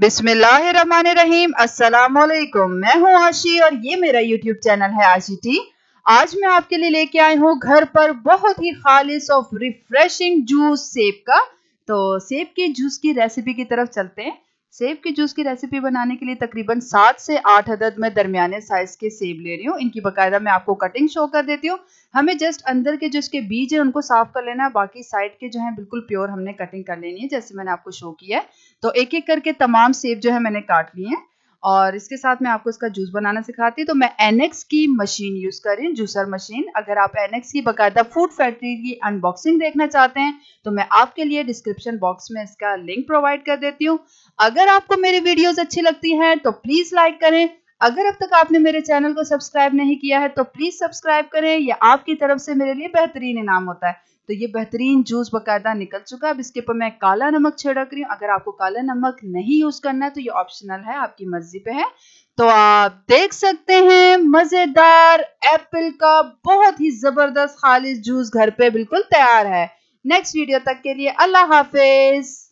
बिस्मिल्लाहिर्रहमानिर्रहीम अस्सलामुअलैकुम मैं हूं आशी और ये मेरा यूट्यूब चैनल है आशी टी आज मैं आपके लिए लेके आई हूं घर पर बहुत ही खालिश और रिफ्रेशिंग जूस सेब का तो सेब के जूस की रेसिपी की तरफ चलते हैं सेब के जूस की रेसिपी बनाने के लिए तकरीबन सात से आठ अदद में दरमियाने साइज के सेब ले रही हूँ इनकी बकायदा मैं आपको कटिंग शो कर देती हूँ हमें जस्ट अंदर के जो इसके बीज है उनको साफ कर लेना है बाकी साइड के जो है बिल्कुल प्योर हमने कटिंग कर लेनी है जैसे मैंने आपको शो किया है तो एक एक करके तमाम सेब जो है मैंने काट लिए हैं और इसके साथ मैं आपको इसका जूस बनाना सिखाती तो मैं एनएक्स की मशीन यूज़ कर रही हूँ जूसर मशीन अगर आप एनएक्स की बाकायदा फूड फैक्ट्री की अनबॉक्सिंग देखना चाहते हैं तो मैं आपके लिए डिस्क्रिप्शन बॉक्स में इसका लिंक प्रोवाइड कर देती हूँ अगर आपको मेरी वीडियोज़ अच्छी लगती है तो प्लीज़ लाइक करें अगर अब तक आपने मेरे चैनल को सब्सक्राइब नहीं किया है तो प्लीज सब्सक्राइब करें यह आपकी तरफ से मेरे लिए बेहतरीन इनाम होता है तो ये बेहतरीन जूस बकायदा निकल चुका है अब इसके ऊपर मैं काला नमक छिड़क रही हूँ अगर आपको काला नमक नहीं यूज करना है तो ये ऑप्शनल है आपकी मर्जी पे है तो आप देख सकते हैं मजेदार एप्पल का बहुत ही जबरदस्त खालिश जूस घर पे बिल्कुल तैयार है नेक्स्ट वीडियो तक के लिए अल्लाह हाफिज